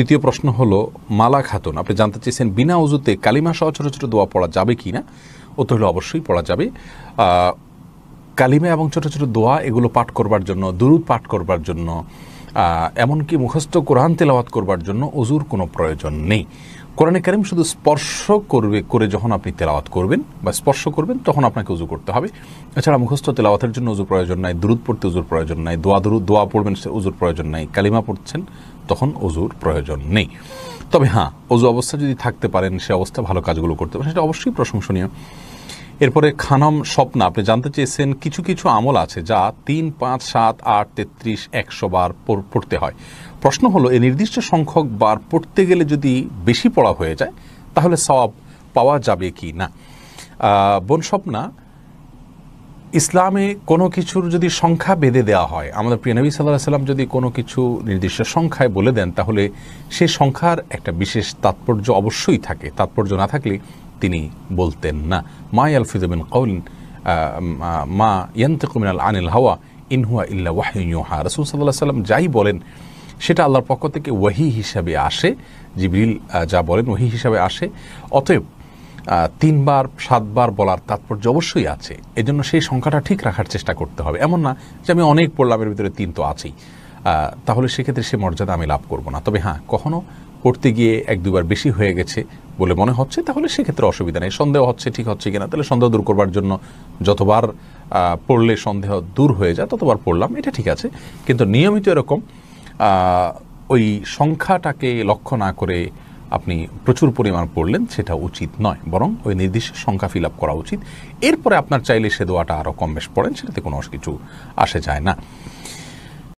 তৃতীয় প্রশ্ন হলো মালা খাতুন আপনি জানতে চেয়েছেন বিনা উজুতে কালিমা সহ ছোটো ছোটো দোয়া পড়া যাবে কি না ও তো হলো অবশ্যই পড়া যাবে কালিমা এবং ছোট ছোট দোয়া এগুলো পাঠ করবার জন্য দুরুদ পাঠ করবার জন্য এমনকি মুখস্থ কোরআন তেলাওয়াত করবার জন্য অজুর কোনো প্রয়োজন নেই কোরআনে কারিম শুধু স্পর্শ করবে করে যখন আপনি তেলাওয়াত করবেন বা স্পর্শ করবেন তখন আপনাকে উজু করতে হবে এছাড়া মুখস্থ তেলাওয়াতের জন্য উজু প্রয়োজন নাই দূরত পড়তে উজুর প্রয়োজন নাই দোয়া দূর দোয়া পড়বেন সে উজুর প্রয়োজন নাই কালিমা পড়ছেন তখন অজুর প্রয়োজন নেই তবে হ্যাঁ অজু অবস্থা যদি থাকতে পারেন সে অবস্থা ভালো কাজগুলো করতে পারেন সেটা অবশ্যই প্রশংসনীয় এরপরে খানম স্বপ্ন আপনি জানতে চেয়েছেন কিছু কিছু আমল আছে যা তিন পাঁচ সাত আট তেত্রিশ একশো বার পড়তে হয় প্রশ্ন হলো এই নির্দিষ্ট সংখ্যক বার পড়তে গেলে যদি বেশি পড়া হয়ে যায় তাহলে সওয়াব পাওয়া যাবে কি না বোন স্বপ্না ইসলামে কোনো কিছুর যদি সংখ্যা বেঁধে দেওয়া হয় আমাদের নবী সাল্লাহ সাল্লাম যদি কোনো কিছু নির্দিষ্ট সংখ্যায় বলে দেন তাহলে সে সংখ্যার একটা বিশেষ তাৎপর্য অবশ্যই থাকে তাৎপর্য না থাকলে তিনি বলতেন না মা ইয়ালফিজবিন কৌল মা ইয়ান্তিকুমিনাল আনিল হাওয়া ইনহুয়া ইল্লা ওয়াহিউহা রসুল সাল্লাহ সাল্লাম যাই বলেন সেটা আল্লাহর পক্ষ থেকে ওয়াহি হিসাবে আসে জিবরিল যা বলেন ওহি হিসাবে আসে অতএব তিনবার সাতবার বলার তাৎপর্য অবশ্যই আছে এজন্য সেই সংখ্যাটা ঠিক রাখার চেষ্টা করতে হবে এমন না যে আমি অনেক পড়লামের ভিতরে তিন তো আছেই তাহলে সেক্ষেত্রে সে মর্যাদা আমি লাভ করব না তবে হ্যাঁ কখনো পড়তে গিয়ে এক দুবার বেশি হয়ে গেছে বলে মনে হচ্ছে তাহলে সেক্ষেত্রে অসুবিধা নেই সন্দেহ হচ্ছে ঠিক হচ্ছে কিনা তাহলে সন্দেহ দূর করবার জন্য যতবার পড়লে সন্দেহ দূর হয়ে যায় ততবার পড়লাম এটা ঠিক আছে কিন্তু নিয়মিত এরকম ওই সংখ্যাটাকে লক্ষ্য না করে আপনি প্রচুর পরিমাণ পড়লেন সেটা উচিত নয় বরং ওই নির্দিষ্ট সংখ্যা ফিল আপ করা উচিত এরপরে আপনার চাইলে সে দোয়াটা আরও কম বেশ পড়েন সেটাতে কোনো কিছু আসে যায় না